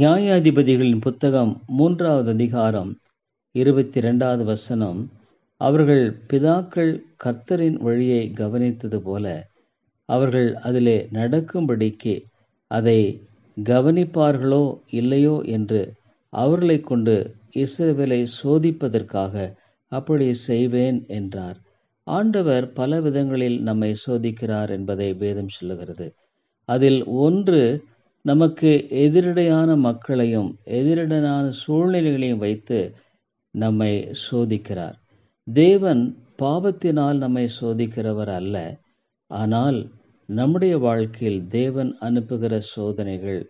நியாயாதிபதிகளின் புத்தகம் மூன்றாவது அதிகாரம் இருபத்தி ரெண்டாவது வசனம் அவர்கள் பிதாக்கள் கர்த்தரின் வழியை கவனித்தது போல அவர்கள் அதிலே நடக்கும்படிக்கு அதை கவனிப்பார்களோ இல்லையோ என்று அவர்களை கொண்டு இஸ்ரேவேலை சோதிப்பதற்காக அப்படி செய்வேன் என்றார் ஆண்டவர் பல விதங்களில் நம்மை சோதிக்கிறார் என்பதை வேதம் சொல்லுகிறது அதில் ஒன்று நமக்கு எதிரடையான மக்களையும் எதிரடையான சூழ்நிலைகளையும் வைத்து நம்மை சோதிக்கிறார் தேவன் பாவத்தினால் நம்மை சோதிக்கிறவர் அல்ல ஆனால் நம்முடைய வாழ்க்கையில் தேவன் அனுப்புகிற சோதனைகள்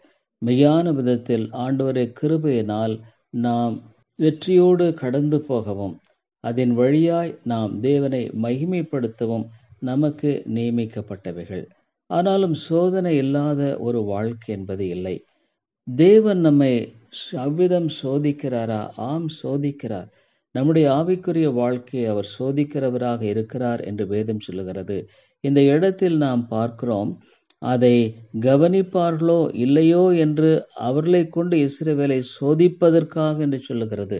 மெய்யான விதத்தில் ஆண்டவரை கிருபையினால் நாம் வெற்றியோடு கடந்து போகவும் அதன் வழியாய் நாம் தேவனை மகிமைப்படுத்தவும் நமக்கு நியமிக்கப்பட்டவைகள் ஆனாலும் சோதனை இல்லாத ஒரு வாழ்க்கை என்பது இல்லை தேவன் நம்மை அவ்விதம் சோதிக்கிறாரா ஆம் சோதிக்கிறார் நம்முடைய ஆவிக்குரிய வாழ்க்கையை அவர் சோதிக்கிறவராக இருக்கிறார் என்று வேதம் சொல்லுகிறது இந்த இடத்தில் நாம் பார்க்கிறோம் அதை கவனிப்பார்களோ இல்லையோ என்று அவர்களை கொண்டு வேலை சோதிப்பதற்காக என்று சொல்லுகிறது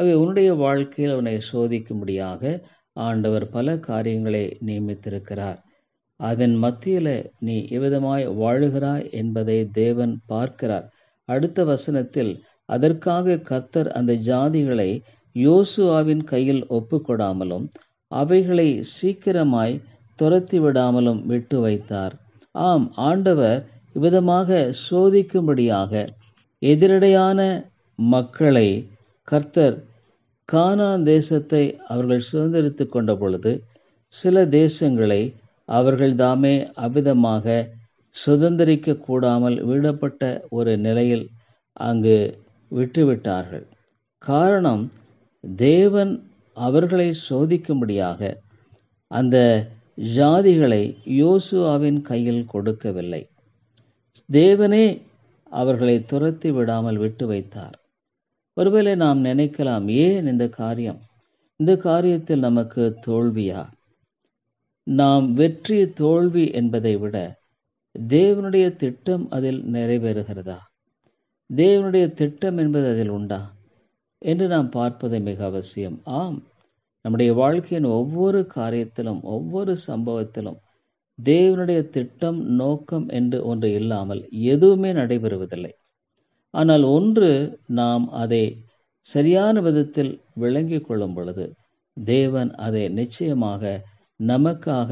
அவை உன்னுடைய வாழ்க்கையில் அவனை சோதிக்கும்படியாக ஆண்டவர் பல காரியங்களை நியமித்திருக்கிறார் அதன் மத்தியில நீ எவ்விதமாய் வாழுகிறாய் என்பதை தேவன் பார்க்கிறார் அடுத்த வசனத்தில் அதற்காக கர்த்தர் அந்த ஜாதிகளை யோசுவாவின் கையில் ஒப்புக்கொடாமலும் அவைகளை சீக்கிரமாய் துரத்தி விடாமலும் விட்டு வைத்தார் ஆம் ஆண்டவர் இவ்விதமாக சோதிக்கும்படியாக எதிரடையான மக்களை கர்த்தர் கானான் தேசத்தை அவர்கள் சுதந்திரித்து கொண்ட பொழுது சில தேசங்களை அவர்கள் தாமே அவ்விதமாக சுதந்திரிக்க கூடாமல் விடப்பட்ட ஒரு நிலையில் அங்கு விட்டுவிட்டார்கள் காரணம் தேவன் அவர்களை சோதிக்கும்படியாக அந்த ஜாதிகளை யோசுவாவின் கையில் கொடுக்கவில்லை தேவனே அவர்களை துரத்தி விடாமல் விட்டு வைத்தார் ஒருவேளை நாம் நினைக்கலாம் ஏன் இந்த காரியம் இந்த காரியத்தில் நமக்கு தோல்வியா நாம் வெற்றி தோல்வி என்பதை விட தேவனுடைய திட்டம் அதில் நிறைவேறுகிறதா தேவனுடைய திட்டம் என்பது அதில் உண்டா என்று நாம் பார்ப்பது மிக அவசியம் ஆம் நம்முடைய வாழ்க்கையின் ஒவ்வொரு காரியத்திலும் ஒவ்வொரு சம்பவத்திலும் தேவனுடைய திட்டம் நோக்கம் என்று ஒன்று இல்லாமல் எதுவுமே நடைபெறுவதில்லை ஆனால் ஒன்று நாம் அதை சரியான விதத்தில் விளங்கிக் கொள்ளும் பொழுது தேவன் அதை நிச்சயமாக நமக்காக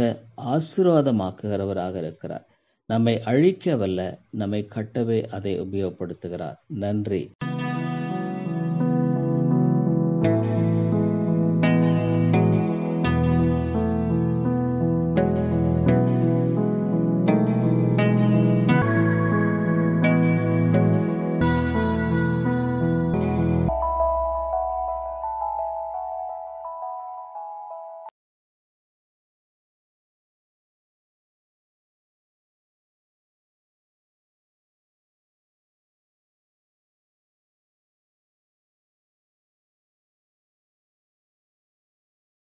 ஆசீர்வாதமாக்குகிறவராக இருக்கிறார் நம்மை அழிக்க வல்ல நம்மை கட்டவே அதை உபயோகப்படுத்துகிறார் நன்றி